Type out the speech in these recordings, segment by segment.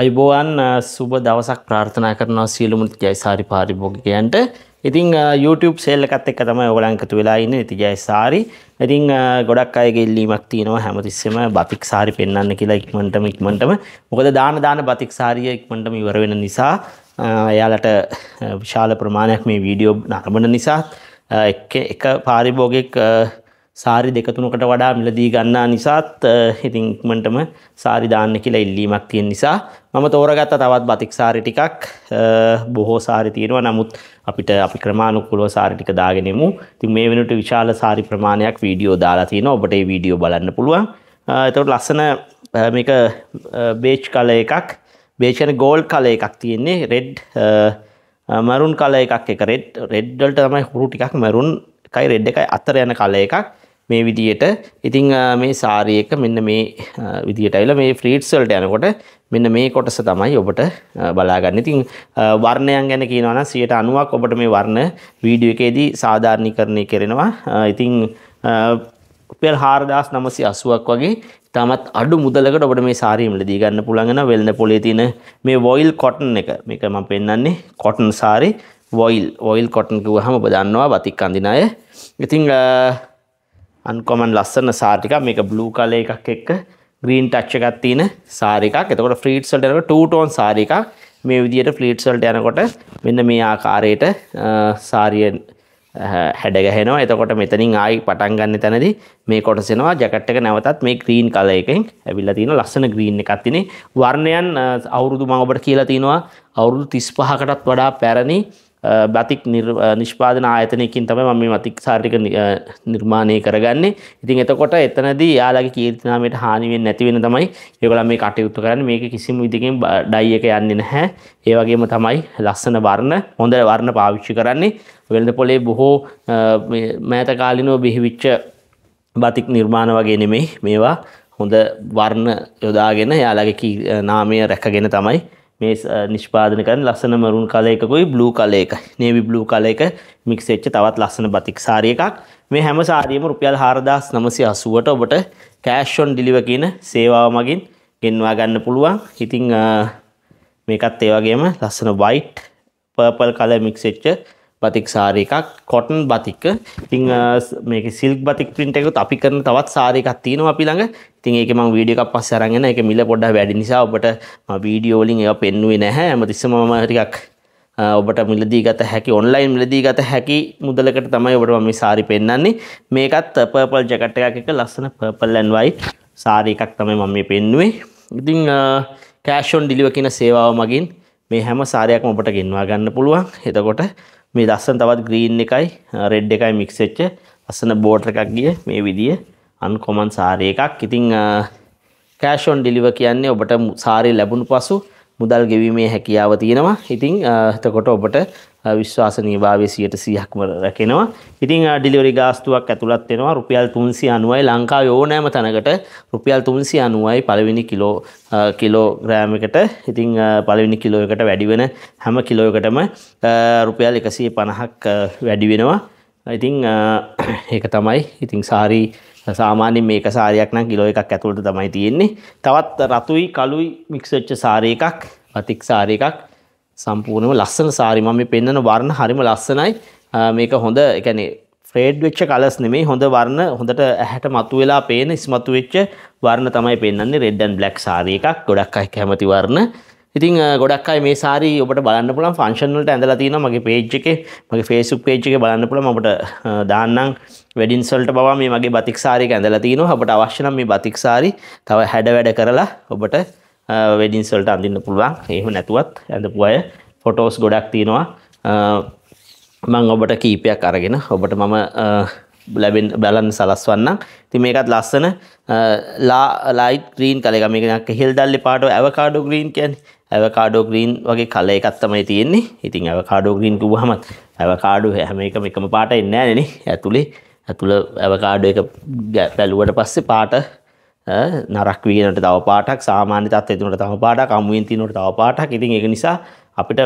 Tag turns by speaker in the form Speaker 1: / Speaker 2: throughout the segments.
Speaker 1: අයිබෝවන් සුබ දවසක් ප්‍රාර්ථනා කරනවා සියලුමුත් ජයිසාරි පාරිභෝගිකයන්ට ඉතිං YouTube සෙල්ල එකත් එක් තම ඔගලන්කතු වෙලා ඉන්න ඉති ජයසාරි ඉතිං ගොඩක් අයගෙල්ලීමක් තියෙනවා හැමතිස්සම බතික් සාරි පෙන්න්න කියලා ඉක්මටම ඉක්මටම මොකද දාන දාන බතික් සාරිය ඉක්මටම ඉවරවෙන නිසා එයාලට විශාල ප්‍රමාණයක් මේ වීඩියෝ නරමන නිසා එක පාරිභෝගෙක් සාරි දෙකතුනකට වඩා මිලදී ගන්නා නිසාත් හිතින්මටම සාරි දාන්න කියලා ඉල්ලීමක් තියෙන නිසා මම තෝරගත්ත තවත් බතික් සාරි ටිකක් බොහෝ සාරි තියෙනවා නමුත් අපිට අපි ක්‍රමානුකූලව සාරි ටික දාගෙනමු. ඉතින් මේ වෙනකොට විශාල සාරි ප්‍රමාණයක් වීඩියෝ දාලා තියෙනවා. ඔබට මේ වීඩියෝ බලන්න පුළුවන්. එතකොට ලස්සන මේක බේච් කලර් එකක්. බේච් කියන්නේ ගෝල්ඩ් කලර් එකක් තියෙන්නේ. රෙඩ් මරුන් කලර් එකක් එක රෙඩ් රෙඩ් වලට තමයි හුරු ටිකක් මරුන් එකයි රෙඩ් එකයි අතර යන කලර් එකක්. මේ විදියට ඉතිං මේ සාරියක මෙන්න මේ විදිට ඇල මේ ෆ්‍රීට්සල්ට යනකොට මෙන්න මේ කොටස තමයි ඔබට බලාගන්න ඉතිං වර්ණයන් ගැන කියනවන සියට අනුවක් ඔබට මේ වර්ණ වීඩිය එකේදී සාධාරණි කරණය කරෙනවා ඉතිං පෙල් හාරදාස් නමසි අසුවක් වගේ තමත් අඩු මුදලකට ඔබට මේ සාරීමට දීගන්න පුළඟෙන වෙල්න්න පොලේතින මේ වොයිල් කොටන් එක මේක ම පෙන්න්නන්නේ කොටන් සාරි වොයිල් ඔයිල් කොටන්කිව හම ඔබ දන්නවා බතික් අඳිනය ඉතිං අන්කොමන් ලස්සන සාටික මේක බ්ලූ කල එකක් එක්ක ග්‍රීන් ටච්ච එකක් තියෙන සාරිකක් එතකොට ෆ්‍රීට්ස් වලට යනකොට 2 ටෝන් සාරිකක් මේ විදියට ෆ්‍රීට්ස් වලට යනකොට මෙන්න මේ ආකාරයට සාරිය හැඩ ගැහෙනවා එතකොට මෙතනින් ආයි පටන් ගන්න තැනදී මේ කොටස එනවා ජැකට් එක නැවතත් මේ green color එකෙන් ඇවිල්ලා තියෙනවා ලස්සන green එකක් තියෙන්නේ වර්ණයන් අවුරුදු මම ඔබට කියලා තිනවා අවුරුදු 35කටත් වඩා පැරණි බතික් නිෂ්පාදන ආයතනයකින් තම මම මතික් සාර්ික නිර්මාණය කරගන්නේ ඉතින් එතකොට එතනද යාලගේ කීර්තිනාමට හානිවෙන් නැතිවෙන තමයි යොගල මේ කටයුතු කරන්න මේක කිසිම විදිකින් ඩයි එක යන්නේ නැහැ ඒවගේම තමයි ලස්සන වර්ණ හොඳ වර්ණ පාවිච්චි කරන්නේ වෙළඳ පොලේ බොහෝ මෑතකාලිනෝ බිහිවිච්ච බතික් නිර්මාණ වගේ නෙමෙයි මේවා හොඳ වර්ණ යොදාගෙන යාලගේ නාමය රැකගෙන තමයි මේ නිෂ්පාදන කරන ලස්සන මරුන් කල එකකුයි බ්ලූ කල එක නේවි බ්ලූ කල එක මික්සෙච්ච තවත් ලස්සන බතික් සාරිය එකක් මේ හැම සාරියම රුපියල් 4980ට ඔබට කෑෂ් ඔන් ඩිලිවර් කියන සේවාව මගින් ගෙන්වා ගන්න පුළුවන්. ඉතින් මේකත් ඒ වගේම ලස්සන white purple color mix වෙච්ච බතික් සාරි එකක් කොටන් බතික්ක ඉතිං මේක සිල්ක් බතික් පින්ට එකකුත් අපි කරන තවත් සාරිකක් තියෙනවා අපි ළඟ ඉතින් ඒක මම වීඩියෝ එකක් පස්සේ අරගෙන ඒක මිල පොඩ්ඩක් වැඩි නිසා ඔබට මම වීඩියෝ වලින් ඒවා පෙන්වුවේ නැහැ හැමතිස්සම මම ටිකක් ඔබට මිලදී ගත හැකි ඔන්ලයින් මිලදී ගත හැකි මුදලකට තමයි ඔබට මම මේ සාරි පෙන්වන්නේ මේකත් පර්පල් ජැකට් එකක් එක ලස්සන පර්පල් ඇන් වයිට් සාරි එකක් තමයි මම මේ පෙන්වුවේ ඉතින් කෑෂ් ඔන් ඩිලිවර් කියන සේවාව මගින් මේ හැම සාරයක්ම ඔබට ගෙන්වා ගන්න පුළුවන් එතකොට මේ ලස්සන තවත් ග්‍රීන් එකයි රෙඩ් එකයි මික්ස් වෙච්ච ලස්සන බෝඩර් එකක් ගිය මේ විදිය අන්කොමන් සාරි එකක්. ඉතින් කෑෂ් ඔන් ඩෙලිවර් කියන්නේ ඔබට සාරිය ලැබුණු පසු මුදල් ගෙවීමේ හැකියාව තියෙනවා. ඉතින් එතකොට ඔබට විශ්වාසනීයභාවය 100%ක්ම රැකෙනවා. ඉතින් ඩිලිවරි ගාස්තුවක් ඇතුළත් වෙනවා රුපියල් 390යි ලංකාවේ ඕනෑම තැනකට රුපියල් 390යි පළවෙනි කිලෝ කිලෝග්‍රෑම් එකට. ඉතින් පළවෙනි කිලෝ එකට වැඩි වෙන හැම කිලෝ එකටම රුපියල් 150ක් වැඩි වෙනවා. ඉතින් ඒක තමයි. ඉතින් සාරි සාමාන්‍යයෙන් මේක සාරියක් නම් කිලෝ එකක් ඇතුළට තමයි තියෙන්නේ. තවත් රතුයි කළුයි මික්ස් වෙච්ච සාරි එකක්, අතික් සාරි එකක් සම්පූර්ණම ලස්සන සාරි මම මේ පෙන්වන වර්ණ හරිම ලස්සනයි. මේක හොඳ يعني ෆ්‍රේඩ් වෙච්ච කලර්ස් නෙමෙයි හොඳ වර්ණ හොඳට ඇහැට මතුවලා පේන ඉස්මතු වෙච්ච වර්ණ තමයි පෙන්වන්නේ red and black සාරි එකක්. ගොඩක් අය කැමති වර්ණ. ඉතින් ගොඩක් අය මේ සාරි ඔබට බලන්න පුළුවන් ෆන්ක්ෂන් වලට ඇඳලා තියෙනවා මගේ page එකේ මගේ Facebook page එකේ බලන්න පුළුවන් අපිට දාන්නම් වෙඩින්ස් වලට පවා මේ මගේ බතික් සාරි එක ඇඳලා තියෙනවා අපිට අවශ්‍ය නම් මේ බතික් සාරි තව හැඩ වැඩ කරලා ඔබට වෙඩින්සල්ට අඳන්න පුළුවන් එහෙම නැතුවත් ඇඳපු අය ෆොටෝස් ගොඩක් තියෙනවා මං ඔබට කීපයක් අරගෙන ඔබට මම ලැබෙන් බැලන් සලස්වන්න ති මේකත් ලස්සන ලා ලයි ග්‍රීන් කලගමිගෙනක් හෙල් දල්ලි පාට ඇවකාඩෝ ග්‍රීන් කියන් ඇවකාඩෝ ග්‍රීන් වගේ කල එකත් තමයි තියෙන්නේ ඉතින් ඇවකාඩෝ ග්‍රීන් කිව්වහමත් ඇවකාඩු හැම එකම එකම පාට එන්නේ නැහැ නේ ඇතුලේ ඇතුළ ඇවකාඩෝ එක බැලුවට පස්සේ පාට නරක් වීනට තව පාටක් සාමාන්‍ය තත්ත්වයේ තුනට තව පාටක් අමුවෙන් තිනට තව පාටක් ඉතින් ඒක නිසා අපිට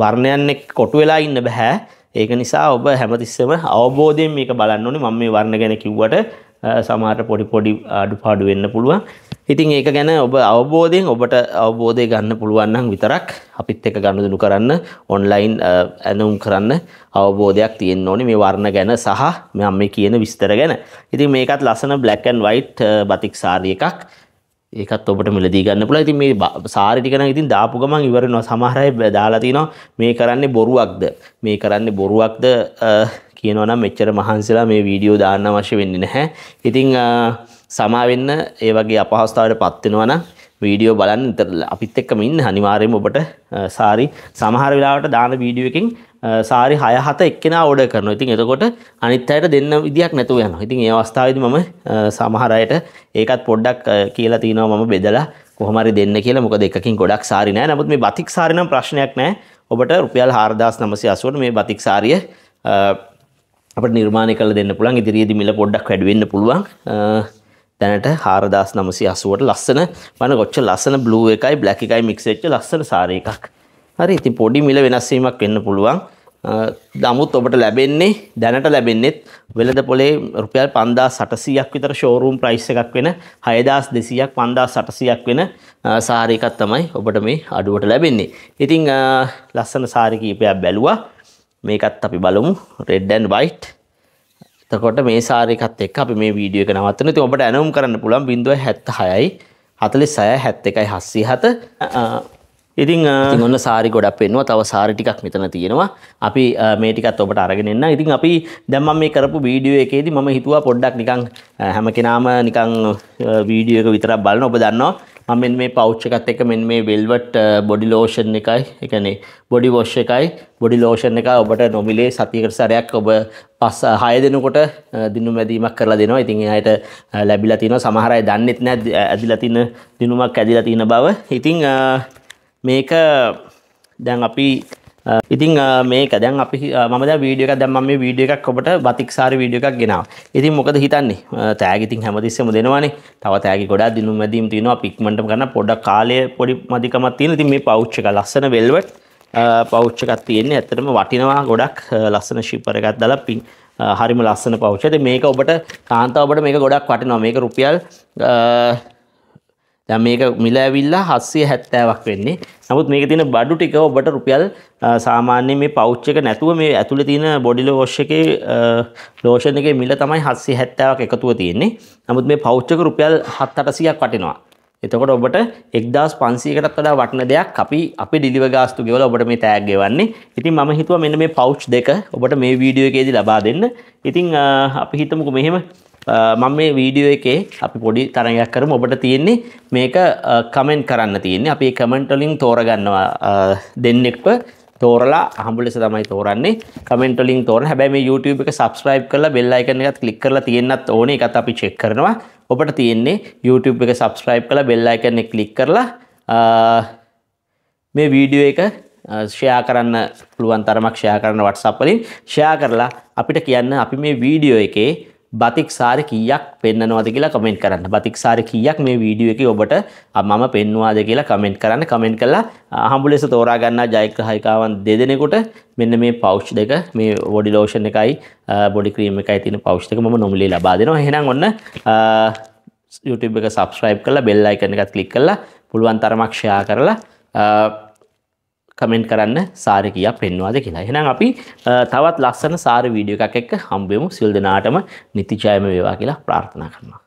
Speaker 1: වර්ණයන් එක්ක කොටු වෙලා ඉන්න බෑ ඒක නිසා ඔබ හැමතිස්සෙම අවබෝධයෙන් මේක බලන්න ඕනේ මම මේ වර්ණ ගැන කිව්වට සමහරට පොඩි පොඩි අඩුපාඩු වෙන්න පුළුවන් ඉතින් ඒක ගැන ඔබ අවබෝධයෙන් ඔබට අවබෝධය ගන්න පුළුවන්නම් විතරක් අපිත් එක ගණුදුනු කරන්න ඔන්ලයින් ඇනුම් කරන්න අවබෝධයක් තියෙන් ඕනි මේ වර්ණ ගැන සහ මෙම කියන විස්තර ගැන ඉතින් මේකත් ලසන බ්ලක්කන් වයිට් බතික් සාරිය එකක් ඒකත් ඔබට මිලදී ගන්න පුළුවන්. ඉතින් මේ සාරිටිකන ඉතින් දාපු ගමන් ඉවර වෙනවා. සමහර අය දාලා තිනවා මේ කරන්නේ බොරුවක්ද? මේ කරන්නේ බොරුවක්ද? කියනවනම් මෙච්චර මහන්සිලා මේ වීඩියෝ දාන්න අවශ්‍ය වෙන්නේ නැහැ. ඉතින් සමාවෙන්න ඒ වගේ අපහසුතාවයට පත් වෙනවා නම් වීඩියෝ බලන්න අපිත් එක්කම ඉන්න අනිවාර්යයෙන්ම ඔබට සාරි සමහර වෙලාවට දාන වීඩියෝ එකකින් සාරි 6 7 එක්කෙනා ඕඩර් කරනවා. ඉතින් එතකොට අනිත් අයට දෙන්න විදියක් නැතුව යනවා. ඉතින් ඒ අවස්ථාවේදී මම සමහර අයට ඒකත් පොඩ්ඩක් කියලා තිනවා මම බෙදලා කොහොම හරි දෙන්න කියලා. මොකද එකකින් ගොඩක් සාරි නැහැ. නමුත් මේ බතික් සාරි නම් ප්‍රශ්නයක් නැහැ. ඔබට රුපියල් 4980ට මේ බතික් සාරිය අපට නිර්මාණය කළ දෙන්න පුළන් ඉදිරියේදී මිල පොඩ්ඩක් වැඩි වෙන්න පුළුවන් දැනට 4980ට ලස්සන මන කොච්චර ලස්සන බ්ලූ එකයි බ්ලැක් එකයි මික්ස් වෙච්ච ලස්සන සාරී එකක්. හරි ඉතින් පොඩි මිල වෙනස් වීමක් වෙන්න පුළුවන්. නමුත් ඔබට ලැබෙන්නේ දැනට ලැබෙන්නේත් වෙළඳ පොලේ රුපියල් 5800ක් විතර ෂෝරූම් ප්‍රයිස් එකක් වෙන 6200ක් 5800ක් වෙන සාරී එකක් තමයි ඔබට මේ අඩුවට ලැබෙන්නේ. ඉතින් ලස්සන සාරී කීපයක් බැලුවා. මේකත් අපි බලමු රෙඩ්ඩන් වයිට් තකොට මේ සාරකත් එක් අපි මේ වීඩිය එක නවත්තන ති ඔබට ඇනුම් කරන්න පුළන් බිඳුව හැත්ත හයයි හතලි සය හැත්ත එකයි හස්සී හත ඉතින් ඔන්න සාරි ගොඩක් පෙන්වා තව සාරි ටිකක් මෙතන තියෙනවා අපි මේ ටිකත් ඔබට අරගෙන එන්න. ඉතින් අපි දැන් මම මේ කරපු වීඩියෝ එකේදී මම හිතුවා පොඩ්ඩක් නිකන් හැම කෙනාම නිකන් වීඩියෝ එක විතරක් බලන ඔබ දන්නවා මෙන්න මේ පෞච් එකත් එක මෙන්න මේ වෙල්වට් බොඩි ලෝෂන් එකයි ඒ කියන්නේ බොඩි වොෂ් එකයි බොඩි ලෝෂන් එකයි ඔබට නොමිලේ සතියකට සැරයක් ඔබ පස් හය දෙනකොට දිනුම් වැදීමක් කරලා දෙනවා. ඉතින් එයාට ලැබිලා තියෙනවා සමහර අය දන්නෙත් නැහැ ඇදිලා තියෙන දිනුමක් ඇදිලා තියෙන බව. ඉතින් මේක දැන් අපි Uh, ඉතින් uh, මේක දැන් අපි මද වීඩිය එක දැම් මේ වීඩිය එකක් ඔබට බතික්සාර වීඩිය එකක් ගෙනාව ඉතින් මොකද හිතන්නේ තෑගිතින් uh, හැමතිස්සම දෙනවානේ තව තෑගි ගොඩා දිනු මැදීම් තියෙනවා පික්මට ගන්න පොඩක් කාලය පොඩි මදිකමත් තියෙන ඉතින් මේ පෞච්චක ලස්සන වෙල්වට පෞච්චකත් තියෙන්නේ ඇත්තටම වටිනවා ගොඩක් ලස්සන ශිප්පර එකක් දාලා පින් හරිම ලස්සන පෞච්ච ඉතින් මේක ඔබට කාන්තාව ඔබට මේක ගොඩක් වටිනවා මේක රුපියල් දැන් මේක මිල ඇවිල්ලා 770ක් වෙන්නේ. නමුත් මේකේ තියෙන බඩු ටික ඔබට රුපියල් සාමාන්‍ය මේ පවුච් එක නැතුව මේ ඇතුලේ තියෙන බොඩි ලෝෂ් එකේ ලෝෂන් එකේ මිල තමයි 770ක් එකතුව තියෙන්නේ. නමුත් මේ පවුච් එක රුපියල් 7-800ක් වටිනවා. එතකොට ඔබට 1500කටත් වඩා වටින දෙයක් අපි අපි ඩිලිව ගාස්තු ගෙවලා ඔබට මේ තෑග් ගෙවන්නේ. ඉතින් මම හිතුවා මෙන්න මේ පවුච් දෙක ඔබට මේ වීඩියෝ එකේදී ලබා දෙන්න. ඉතින් අපි හිතමුකෝ මෙහෙම මම මේ වීඩියෝ එකේ අපි පොඩි තරගයක් කරමු ඔබට තියෙන්නේ මේක කමෙන්ට් කරන්න තියෙන්නේ අපි කමෙන්ට් වලින් තෝරගන්නවා දෙන්නෙක්ව තෝරලා අහඹු ලෙස තමයි තෝරන්නේ කමෙන්ට් වලින් තෝරන හැබැයි මේ YouTube එක subscribe කරලා bell icon එකත් click කරලා තියෙන්නත් ඕනේ ඒකත් අපි check කරනවා ඔබට තියෙන්නේ YouTube එක subscribe කරලා bell icon එක click කරලා මේ වීඩියෝ එක ෂයා කරන්න පුළුවන් තරමක් ෂයා කරන WhatsApp වලින් ෂයා කරලා අපිට කියන්න අපි මේ වීඩියෝ එකේ බතික්සාර කීයක් පෙන්න්නනවාද කියලා කමෙන්ට් කරන්න බතික්සාර කීයක් මේ වීඩියෝ එක ඔබට මම පෙන්වාද කියලා කමෙන්ට් කරන්න කමෙන්ට් කලා හම්බු ලෙස තෝරාගන්නා ජයග්‍රහයිකාවන් දෙදෙනෙකුට මෙන්න මේ පෞෂ් දෙක මේ වොඩි ලෝෂණ එකයි බොඩි ක්‍රීම එකයි තින පෞෂ්ක ම නොමලේ ලබාදෙනවා හෙනම් ඔන්න YouTube එක සබස්ක්‍රයිබ් කලා බෙල්ලා එකන එකත් කලික් කලා පුළුවන් තරමක්ෂයා කරලා කමෙන්ට් කරන්න සාරි කියා පෙන්වාද කියලා. එහෙනම් අපි තවත් ලස්සන සාරි වීඩියෝ එකක් එක්ක හම්බෙමු. සිල් දෙනාටම නිතිජයම වේවා කියලා ප්‍රාර්ථනා කරනවා.